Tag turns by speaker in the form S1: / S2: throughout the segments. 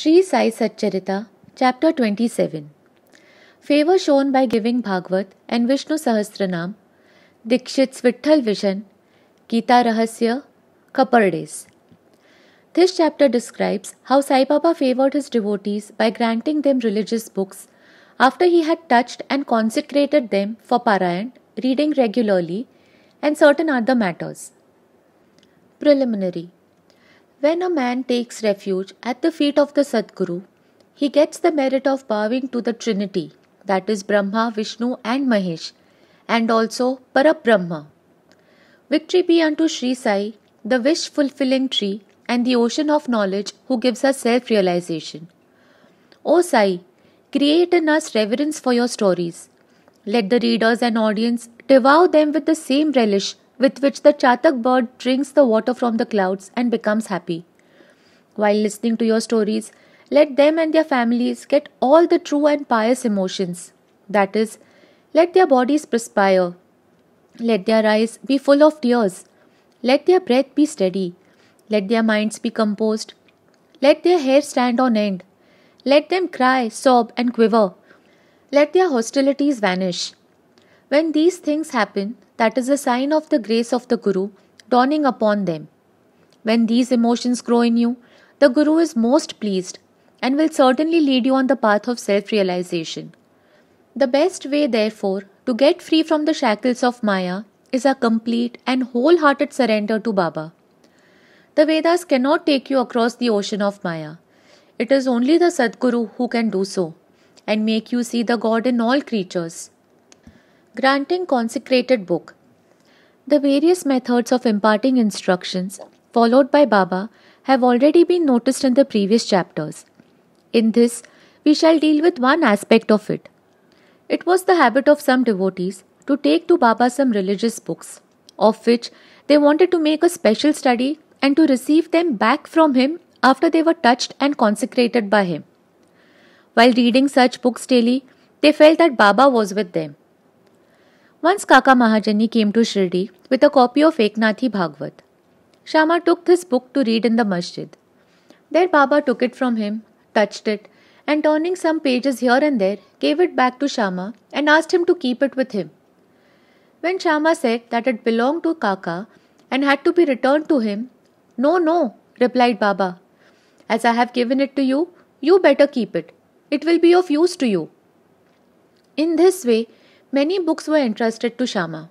S1: Sri Sai Satcharita, Chapter 27 Favor shown by giving Bhagavat and Vishnu Sahasranam, Dikshit's Vitthal Vision, Gita Rahasya, Kapardes. Days. This chapter describes how Sai Baba favored his devotees by granting them religious books after he had touched and consecrated them for Parayan, reading regularly, and certain other matters. Preliminary when a man takes refuge at the feet of the Sadguru, he gets the merit of bowing to the Trinity, that is Brahma, Vishnu, and Mahesh, and also Parabrahma. Victory be unto Sri Sai, the wish fulfilling tree, and the ocean of knowledge who gives us self realization. O Sai, create in us reverence for your stories. Let the readers and audience devour them with the same relish with which the chatak bird drinks the water from the clouds and becomes happy. While listening to your stories, let them and their families get all the true and pious emotions. That is, let their bodies perspire. Let their eyes be full of tears. Let their breath be steady. Let their minds be composed. Let their hair stand on end. Let them cry, sob, and quiver. Let their hostilities vanish. When these things happen, that is a sign of the grace of the Guru dawning upon them. When these emotions grow in you, the Guru is most pleased and will certainly lead you on the path of self realization. The best way, therefore, to get free from the shackles of Maya is a complete and wholehearted surrender to Baba. The Vedas cannot take you across the ocean of Maya. It is only the Sadguru who can do so and make you see the God in all creatures. Granting consecrated book. The various methods of imparting instructions followed by Baba have already been noticed in the previous chapters. In this, we shall deal with one aspect of it. It was the habit of some devotees to take to Baba some religious books, of which they wanted to make a special study and to receive them back from him after they were touched and consecrated by him. While reading such books daily, they felt that Baba was with them. Once Kaka Mahajani came to Shirdi with a copy of Eknathi Bhagavat. Shama took this book to read in the masjid. There Baba took it from him, touched it, and turning some pages here and there, gave it back to Shama and asked him to keep it with him. When Shama said that it belonged to Kaka and had to be returned to him, No, no, replied Baba. As I have given it to you, you better keep it. It will be of use to you. In this way, Many books were entrusted to Shama.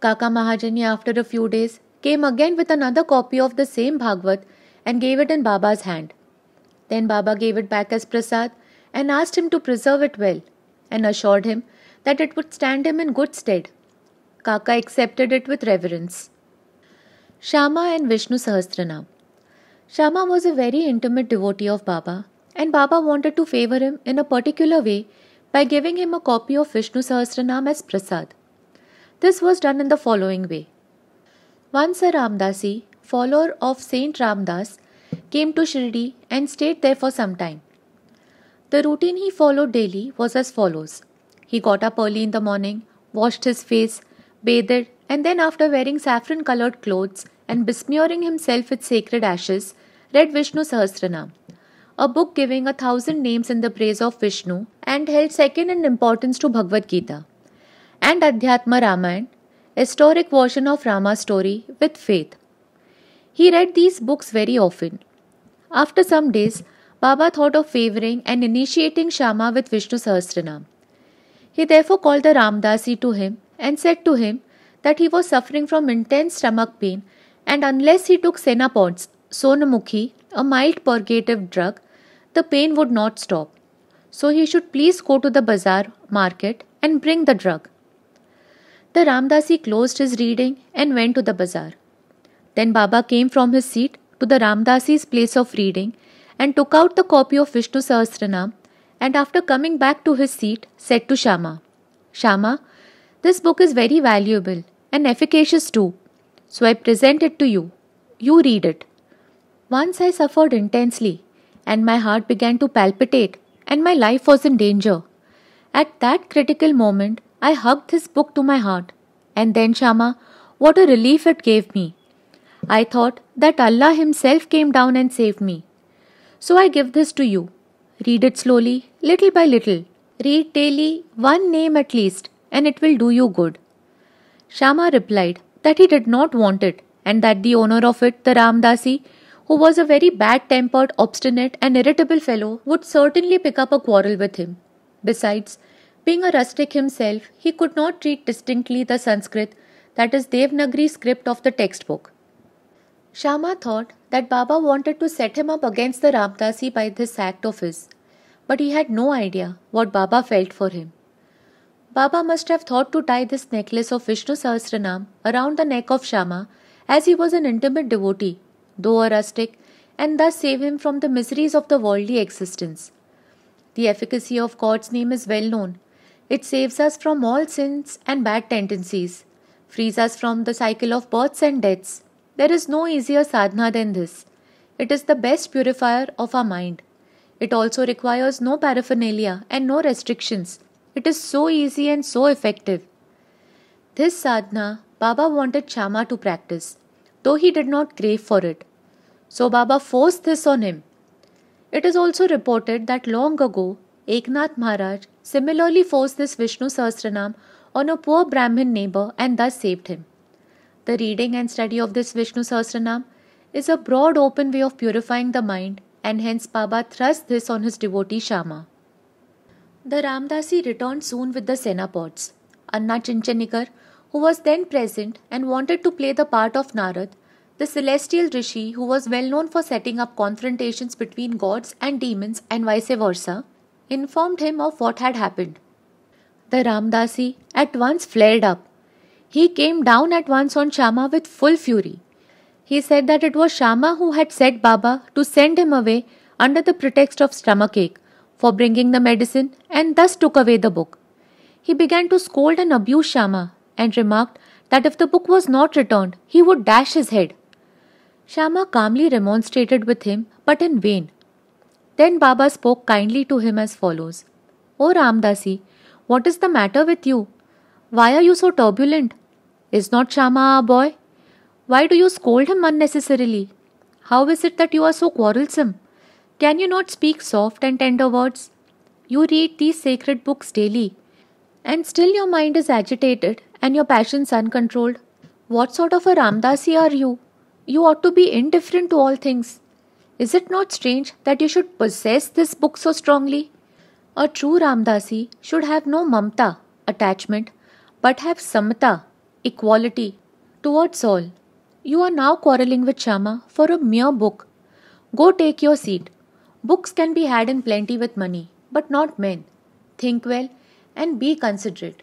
S1: Kaka Mahajani, after a few days, came again with another copy of the same Bhagavat and gave it in Baba's hand. Then Baba gave it back as prasad and asked him to preserve it well and assured him that it would stand him in good stead. Kaka accepted it with reverence. Shama and Vishnu Sahasranam. Shama was a very intimate devotee of Baba and Baba wanted to favor him in a particular way by giving him a copy of Vishnu Sahasranam as prasad. This was done in the following way. Once a Ramdasi, follower of Saint Ramdas, came to Shirdi and stayed there for some time. The routine he followed daily was as follows. He got up early in the morning, washed his face, bathed, and then, after wearing saffron colored clothes and besmearing himself with sacred ashes, read Vishnu Sahasranam, a book giving a thousand names in the praise of Vishnu and held second in importance to Bhagavad Gita, and Adhyatma a historic version of Rama's story, with faith. He read these books very often. After some days, Baba thought of favoring and initiating Shama with Vishnu Sahasranam. He therefore called the Ramdasi to him and said to him that he was suffering from intense stomach pain and unless he took senapods, sonamukhi, a mild purgative drug, the pain would not stop. So he should please go to the bazaar market and bring the drug. The Ramdasi closed his reading and went to the bazaar. Then Baba came from his seat to the Ramdasi's place of reading and took out the copy of Vishnu Sahasranam and after coming back to his seat said to Shama, Shama, this book is very valuable and efficacious too, so I present it to you. You read it. Once I suffered intensely and my heart began to palpitate, and my life was in danger. At that critical moment, I hugged this book to my heart. And then, Shama, what a relief it gave me. I thought that Allah Himself came down and saved me. So I give this to you. Read it slowly, little by little. Read daily one name at least, and it will do you good. Shama replied that he did not want it, and that the owner of it, the Ramdasi, who was a very bad tempered, obstinate, and irritable fellow, would certainly pick up a quarrel with him. Besides, being a rustic himself, he could not read distinctly the Sanskrit, that is Devanagari script of the textbook. Shama thought that Baba wanted to set him up against the Ramdasi by this act of his, but he had no idea what Baba felt for him. Baba must have thought to tie this necklace of Vishnu Sahasranam around the neck of Shama as he was an intimate devotee though a rustic, and thus save him from the miseries of the worldly existence. The efficacy of God's name is well known. It saves us from all sins and bad tendencies, frees us from the cycle of births and deaths. There is no easier sadhana than this. It is the best purifier of our mind. It also requires no paraphernalia and no restrictions. It is so easy and so effective. This sadhana Baba wanted Shama to practice though he did not crave for it. So Baba forced this on him. It is also reported that long ago, Eknath Maharaj similarly forced this Vishnu Sahasranam on a poor Brahmin neighbor and thus saved him. The reading and study of this Vishnu Sahasranam is a broad open way of purifying the mind and hence Baba thrust this on his devotee Shama. The Ramdasi returned soon with the senapods. Anna Chinchanikar who was then present and wanted to play the part of Narad, the celestial rishi who was well known for setting up confrontations between gods and demons and vice versa, informed him of what had happened. The Ramdasi at once flared up. He came down at once on Shama with full fury. He said that it was Shama who had said Baba to send him away under the pretext of stomachache for bringing the medicine and thus took away the book. He began to scold and abuse Shama and remarked that if the book was not returned, he would dash his head. Shama calmly remonstrated with him, but in vain. Then Baba spoke kindly to him as follows O Ramdasi, what is the matter with you? Why are you so turbulent? Is not Shama a boy? Why do you scold him unnecessarily? How is it that you are so quarrelsome? Can you not speak soft and tender words? You read these sacred books daily, and still your mind is agitated and your passions uncontrolled. What sort of a Ramdasi are you? You ought to be indifferent to all things. Is it not strange that you should possess this book so strongly? A true Ramdasi should have no mamta, attachment, but have samta equality, towards all. You are now quarrelling with Shama for a mere book. Go take your seat. Books can be had in plenty with money, but not men. Think well and be considerate.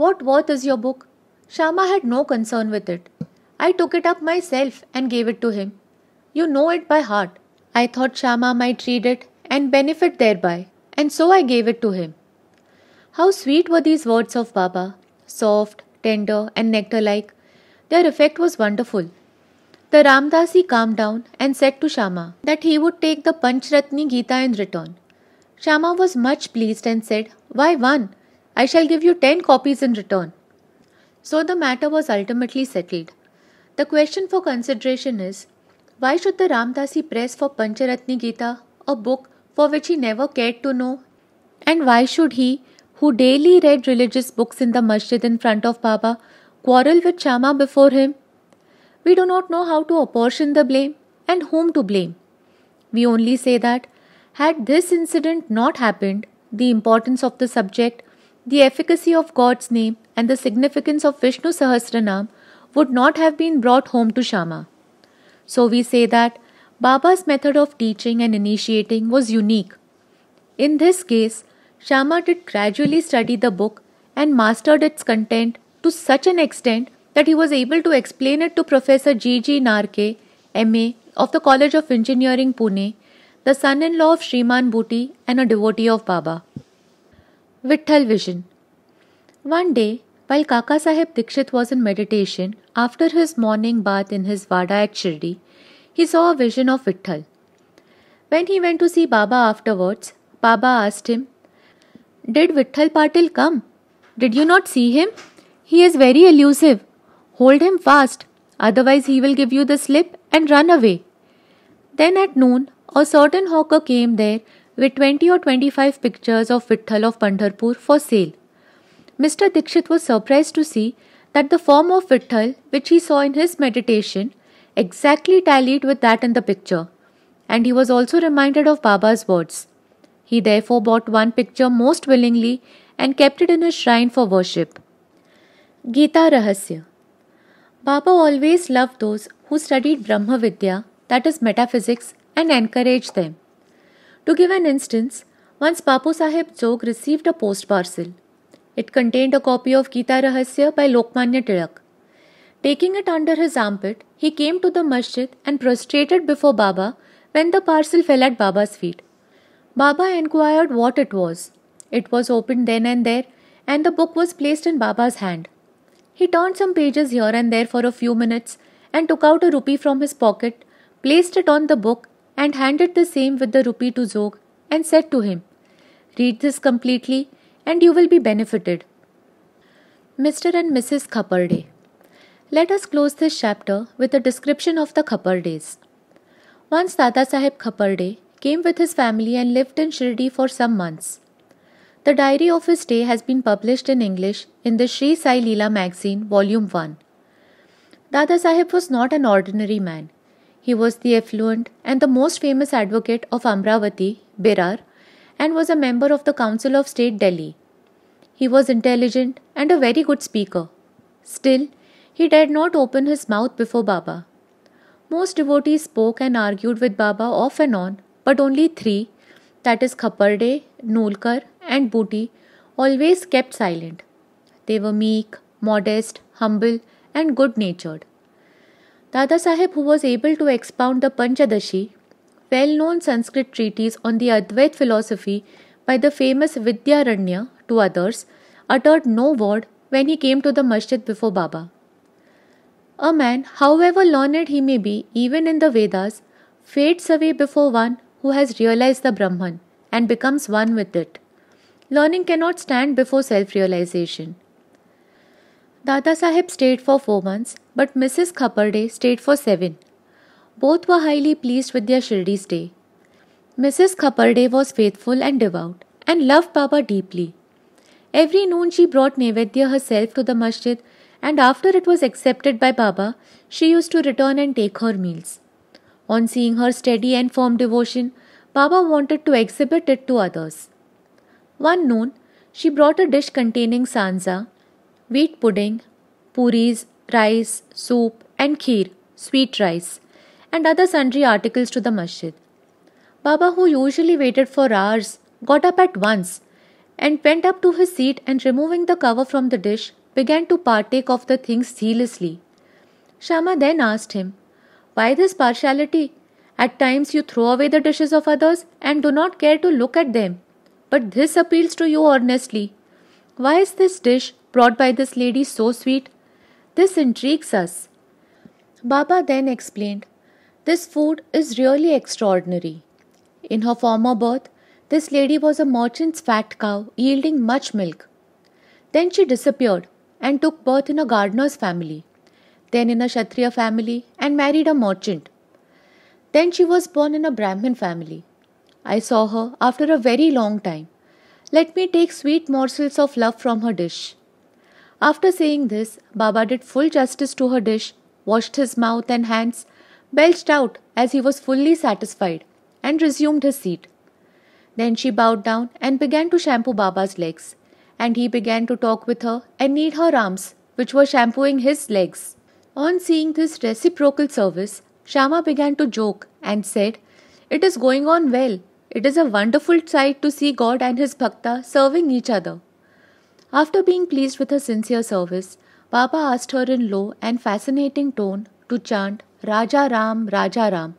S1: What worth is your book? Shama had no concern with it. I took it up myself and gave it to him. You know it by heart. I thought Shama might read it and benefit thereby, and so I gave it to him. How sweet were these words of Baba, soft, tender, and nectar like. Their effect was wonderful. The Ramdasi calmed down and said to Shama that he would take the Panchratni Gita in return. Shama was much pleased and said, Why one? I shall give you 10 copies in return. So the matter was ultimately settled. The question for consideration is why should the Ramdasi press for Pancharatni Gita, a book for which he never cared to know? And why should he, who daily read religious books in the masjid in front of Baba, quarrel with Shama before him? We do not know how to apportion the blame and whom to blame. We only say that, had this incident not happened, the importance of the subject the efficacy of God's name and the significance of Vishnu Sahasranam would not have been brought home to Shama. So we say that Baba's method of teaching and initiating was unique. In this case, Shama did gradually study the book and mastered its content to such an extent that he was able to explain it to Professor G. G. Narke, MA of the College of Engineering Pune, the son in law of Sriman Bhuti and a devotee of Baba. Vithal Vision. One day, while Kaka Sahib Dikshit was in meditation after his morning bath in his Vada at Shirdi, he saw a vision of Vithal. When he went to see Baba afterwards, Baba asked him, Did Vithal Patil come? Did you not see him? He is very elusive. Hold him fast, otherwise, he will give you the slip and run away. Then at noon, a certain hawker came there with 20 or 25 pictures of Vitthal of Pandharpur for sale. Mr. Dikshit was surprised to see that the form of Vitthal, which he saw in his meditation, exactly tallied with that in the picture, and he was also reminded of Baba's words. He therefore bought one picture most willingly and kept it in his shrine for worship. Gita Rahasya Baba always loved those who studied Brahma Vidya, that is metaphysics, and encouraged them. To give an instance, once Papu Sahib Jog received a post parcel. It contained a copy of Gita Rahasya by Lokmanya Tilak. Taking it under his armpit, he came to the masjid and prostrated before Baba when the parcel fell at Baba's feet. Baba inquired what it was. It was opened then and there, and the book was placed in Baba's hand. He turned some pages here and there for a few minutes and took out a rupee from his pocket, placed it on the book, and handed the same with the rupee to Zog and said to him, Read this completely and you will be benefited. Mr. and Mrs. Khapparde. Let us close this chapter with a description of the Khappardes. Once Dada Sahib Khapparde came with his family and lived in Shirdi for some months. The diary of his day has been published in English in the Sri Sai Leela magazine, Volume 1. Dada Sahib was not an ordinary man. He was the affluent and the most famous advocate of Amravati, Berar, and was a member of the Council of State Delhi. He was intelligent and a very good speaker. Still, he dared not open his mouth before Baba. Most devotees spoke and argued with Baba off and on, but only three, that is Khaparde, Nulkar, and Booty, always kept silent. They were meek, modest, humble, and good natured. Dada Sahib, who was able to expound the Panchadashi, well known Sanskrit treatise on the Advait philosophy by the famous Vidyaranya to others, uttered no word when he came to the masjid before Baba. A man, however learned he may be, even in the Vedas, fades away before one who has realized the Brahman and becomes one with it. Learning cannot stand before self realization. Dada Sahib stayed for four months, but Mrs. Khaparde stayed for seven. Both were highly pleased with their Shirdi stay. Mrs. Khaparde was faithful and devout and loved Baba deeply. Every noon she brought Nevedya herself to the masjid and after it was accepted by Baba, she used to return and take her meals. On seeing her steady and firm devotion, Baba wanted to exhibit it to others. One noon, she brought a dish containing sansa wheat pudding, puris, rice, soup, and kheer, sweet rice, and other sundry articles to the masjid. Baba, who usually waited for hours, got up at once and went up to his seat and removing the cover from the dish, began to partake of the things zealously. Shama then asked him, Why this partiality? At times you throw away the dishes of others and do not care to look at them. But this appeals to you earnestly. Why is this dish brought by this lady so sweet? This intrigues us. Baba then explained, This food is really extraordinary. In her former birth, this lady was a merchant's fat cow yielding much milk. Then she disappeared and took birth in a gardener's family, then in a Kshatriya family and married a merchant. Then she was born in a Brahmin family. I saw her after a very long time. Let me take sweet morsels of love from her dish. After saying this, Baba did full justice to her dish, washed his mouth and hands, belched out as he was fully satisfied, and resumed his seat. Then she bowed down and began to shampoo Baba's legs, and he began to talk with her and knead her arms, which were shampooing his legs. On seeing this reciprocal service, Shama began to joke and said, It is going on well. It is a wonderful sight to see God and his bhakta serving each other. After being pleased with her sincere service, Baba asked her in low and fascinating tone to chant Raja Ram, Raja Ram,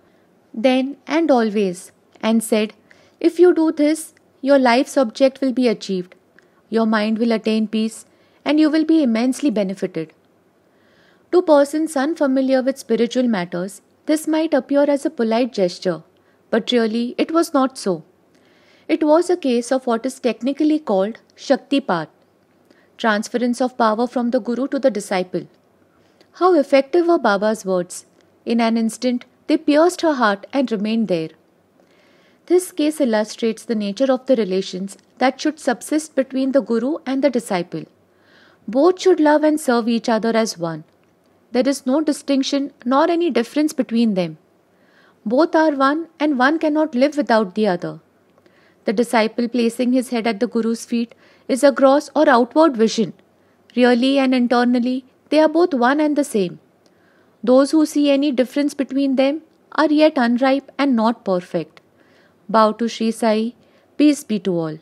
S1: then and always, and said, If you do this, your life's object will be achieved, your mind will attain peace, and you will be immensely benefited. To persons unfamiliar with spiritual matters, this might appear as a polite gesture, but really it was not so. It was a case of what is technically called Shaktipat transference of power from the guru to the disciple. How effective were Baba's words! In an instant, they pierced her heart and remained there. This case illustrates the nature of the relations that should subsist between the guru and the disciple. Both should love and serve each other as one. There is no distinction nor any difference between them. Both are one, and one cannot live without the other. The disciple placing his head at the guru's feet is a gross or outward vision. Really and internally, they are both one and the same. Those who see any difference between them are yet unripe and not perfect. Bow to Sri Sai. Peace be to all.